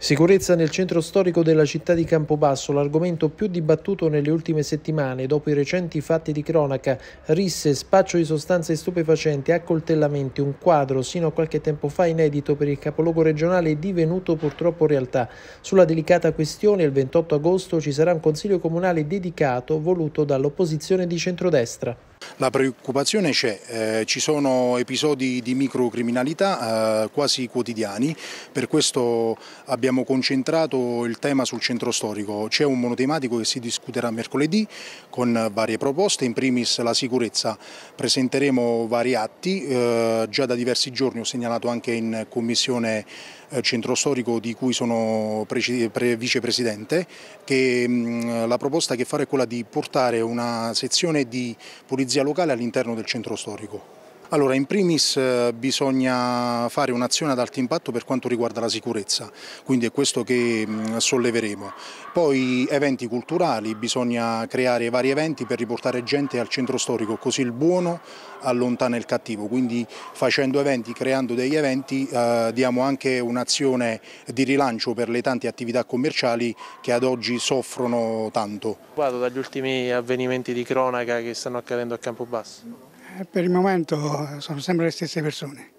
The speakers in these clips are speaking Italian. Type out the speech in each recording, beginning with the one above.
Sicurezza nel centro storico della città di Campobasso, l'argomento più dibattuto nelle ultime settimane dopo i recenti fatti di cronaca, risse, spaccio di sostanze stupefacenti, accoltellamenti, un quadro sino a qualche tempo fa inedito per il capoluogo regionale divenuto purtroppo realtà. Sulla delicata questione il 28 agosto ci sarà un consiglio comunale dedicato voluto dall'opposizione di centrodestra. La preoccupazione c'è, eh, ci sono episodi di microcriminalità eh, quasi quotidiani, per questo abbiamo concentrato il tema sul centro storico. C'è un monotematico che si discuterà mercoledì con varie proposte, in primis la sicurezza. Presenteremo vari atti, eh, già da diversi giorni ho segnalato anche in commissione eh, centro storico di cui sono vicepresidente, che mm, la proposta che fare è quella di portare una sezione di polizia polizia locale all'interno del centro storico. Allora, in primis eh, bisogna fare un'azione ad alto impatto per quanto riguarda la sicurezza, quindi è questo che mm, solleveremo. Poi eventi culturali, bisogna creare vari eventi per riportare gente al centro storico, così il buono allontana il cattivo, quindi facendo eventi, creando degli eventi, eh, diamo anche un'azione di rilancio per le tante attività commerciali che ad oggi soffrono tanto. Vado dagli ultimi avvenimenti di cronaca che stanno accadendo a Campobasso. Eh, per il momento eh, sono sempre le stesse persone,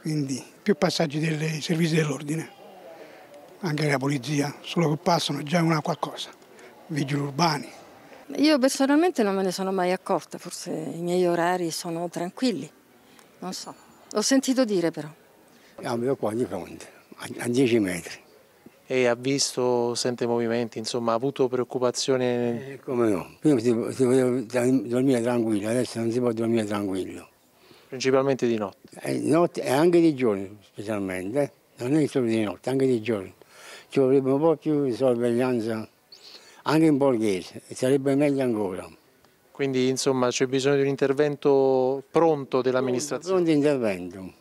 quindi più passaggi dei servizi dell'ordine, anche della polizia, solo che passano già una qualcosa, vigili urbani. Io personalmente non me ne sono mai accorta, forse i miei orari sono tranquilli, non so. Ho sentito dire però. Abito qua di fronte, a 10 metri e ha visto, sente movimenti, insomma ha avuto preoccupazione? Eh, come no, prima si, si poteva dormire tranquillo, adesso non si può dormire tranquillo. Principalmente di notte? Eh, notte e anche di giorno specialmente, eh. non è solo di notte, anche di giorno. Ci vorrebbe un po' più di sorveglianza anche in borghese, sarebbe meglio ancora. Quindi insomma c'è bisogno di un intervento pronto dell'amministrazione? Pronto, pronto intervento.